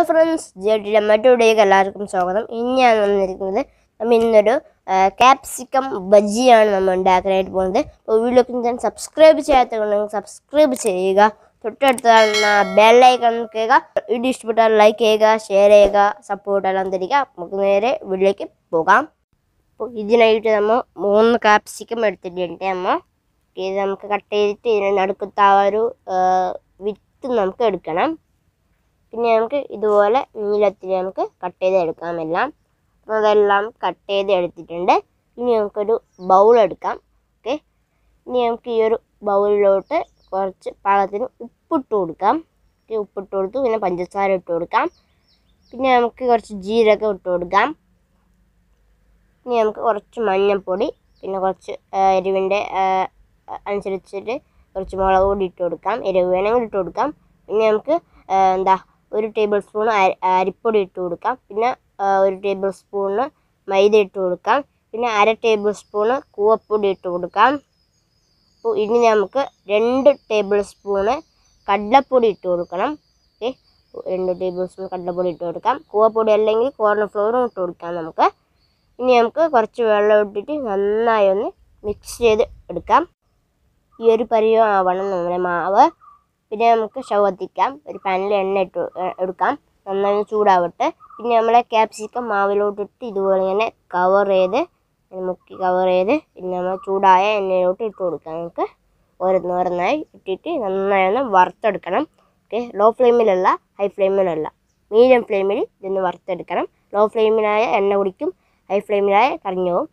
hello friends ജെഡിയുടെ മറ്റുടേക്ക് എല്ലാവർക്കും സ്വാഗതം ഇനി ഞാൻ വന്നിരിക്കുന്നത് നമ്മൾ ഇന്നൊരു ക്യാപ്സിക്കം ബജിയാണ് നമ്മൾ ഉണ്ടാക്കാനായിട്ട് പോകുന്നത് അപ്പോൾ വീഡിയോക്ക് ഞാൻ സബ്സ്ക്രൈബ് ചെയ്യാത്തതുകൊണ്ടെങ്കിൽ സബ്സ്ക്രൈബ് ചെയ്യുക തൊട്ടടുത്താണ് ബെല്ലൈക്കൺ കേൾക്കുക വീഡിയോ ഇഷ്ടപ്പെട്ടാൽ ലൈക്ക് ചെയ്യുക ഷെയർ ചെയ്യുക എല്ലാം തരിക നമുക്ക് നേരെ വീഡിയോക്ക് പോകാം അപ്പോൾ ഇതിനായിട്ട് നമ്മൾ മൂന്ന് ക്യാപ്സിക്കം എടുത്തിട്ടുണ്ട് നമ്മൾ ഇത് നമുക്ക് കട്ട് ചെയ്തിട്ട് ഇതിനെ ആ ഒരു വിത്ത് നമുക്ക് എടുക്കണം പിന്നെ നമുക്ക് ഇതുപോലെ നീളത്തിൽ നമുക്ക് കട്ട് ചെയ്ത് എടുക്കാം എല്ലാം അപ്പോൾ അതെല്ലാം കട്ട് ചെയ്ത് എടുത്തിട്ടുണ്ട് ഇനി നമുക്കൊരു ബൗൾ എടുക്കാം ഓക്കെ ഇനി നമുക്ക് ഈ ഒരു ബൗളിലോട്ട് കുറച്ച് പാകത്തിന് ഉപ്പിട്ട് കൊടുക്കാം ഉപ്പിട്ട് കൊടുത്തു പിന്നെ പഞ്ചസാര ഇട്ട് കൊടുക്കാം പിന്നെ നമുക്ക് കുറച്ച് ജീരകം ഇട്ട് കൊടുക്കാം ഇനി നമുക്ക് കുറച്ച് മഞ്ഞൾപ്പൊടി പിന്നെ കുറച്ച് എരിവിൻ്റെ അനുസരിച്ചിട്ട് കുറച്ച് മുളക് പൊടി ഇട്ട് കൊടുക്കാം എരിവ് വേണമെങ്കിൽ ഇട്ട് കൊടുക്കാം പിന്നെ നമുക്ക് എന്താ ഒരു ടേബിൾ സ്പൂൺ അരിപ്പൊടി ഇട്ട് കൊടുക്കാം പിന്നെ ഒരു ടേബിൾ സ്പൂണ് മൈദ ഇട്ട് കൊടുക്കാം പിന്നെ അര ടേബിൾ സ്പൂണ് കൂവപ്പൊടി ഇട്ട് കൊടുക്കാം അപ്പോൾ ഇനി നമുക്ക് രണ്ട് ടേബിൾ സ്പൂണ് കടലപ്പൊടി ഇട്ട് കൊടുക്കണം ഓക്കെ രണ്ട് ടേബിൾ സ്പൂൺ കടലപ്പൊടി ഇട്ട് കൊടുക്കാം കൂവപ്പൊടി അല്ലെങ്കിൽ കോർണർഫ്ലോറും ഇട്ട് കൊടുക്കാം നമുക്ക് ഇനി നമുക്ക് കുറച്ച് വെള്ളം ഇട്ടിട്ട് നന്നായി ഒന്ന് മിക്സ് ചെയ്ത് എടുക്കാം ഈ ഒരു പരിവം ആവണം നമ്മുടെ മാവ് പിന്നെ നമുക്ക് ഷൗ ഒരു പാനിൽ എണ്ണ ഇട്ട് എടുക്കാം നന്നായി ചൂടാവട്ടെ പിന്നെ നമ്മളെ ക്യാപ്സിക്കം മാവിലോട്ടിട്ട് ഇതുപോലെ തന്നെ കവർ ചെയ്ത് മുക്കി കവർ ചെയ്ത് പിന്നെ നമ്മൾ ചൂടായ എണ്ണയിലോട്ട് ഇട്ട് കൊടുക്കാം നമുക്ക് ഓരോന്നായി ഇട്ടിട്ട് നന്നായി ഒന്ന് വറുത്തെടുക്കണം ഓക്കെ ലോ ഫ്ലെയിമിലല്ല ഹൈ ഫ്ലെയിമിലല്ല മീഡിയം ഫ്ലെയിമിൽ ഇതൊന്ന് വറുത്തെടുക്കണം ലോ ഫ്ലെയിമിലായ എണ്ണ കുടിക്കും ഹൈ ഫ്ലെയിമിലായ കറിഞ്ഞു പോകും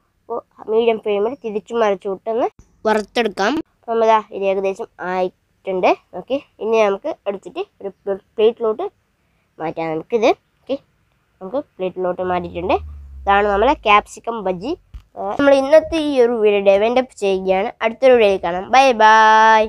അപ്പോൾ മീഡിയം ഫ്ലെയിമിൽ തിരിച്ചു മറിച്ചു വിട്ടൊന്ന് വറുത്തെടുക്കാം നമ്മളാ ഇത് ഏകദേശം ആയി വെച്ചിട്ടുണ്ട് ഓക്കെ ഇനി നമുക്ക് എടുത്തിട്ട് ഒരു പ്ലേറ്റിലോട്ട് മാറ്റാം നമുക്കിത് ഓക്കെ നമുക്ക് പ്ലേറ്റിലോട്ട് മാറ്റിയിട്ടുണ്ട് ഇതാണ് നമ്മളെ ക്യാപ്സിക്കം ബജ്ജി നമ്മൾ ഇന്നത്തെ ഈ ഒരു വീഡിയോ ഡെവലപ്പ് ചെയ്യുകയാണ് അടുത്തൊരു വീഡിയോയിൽ കാണാം ബൈ ബൈ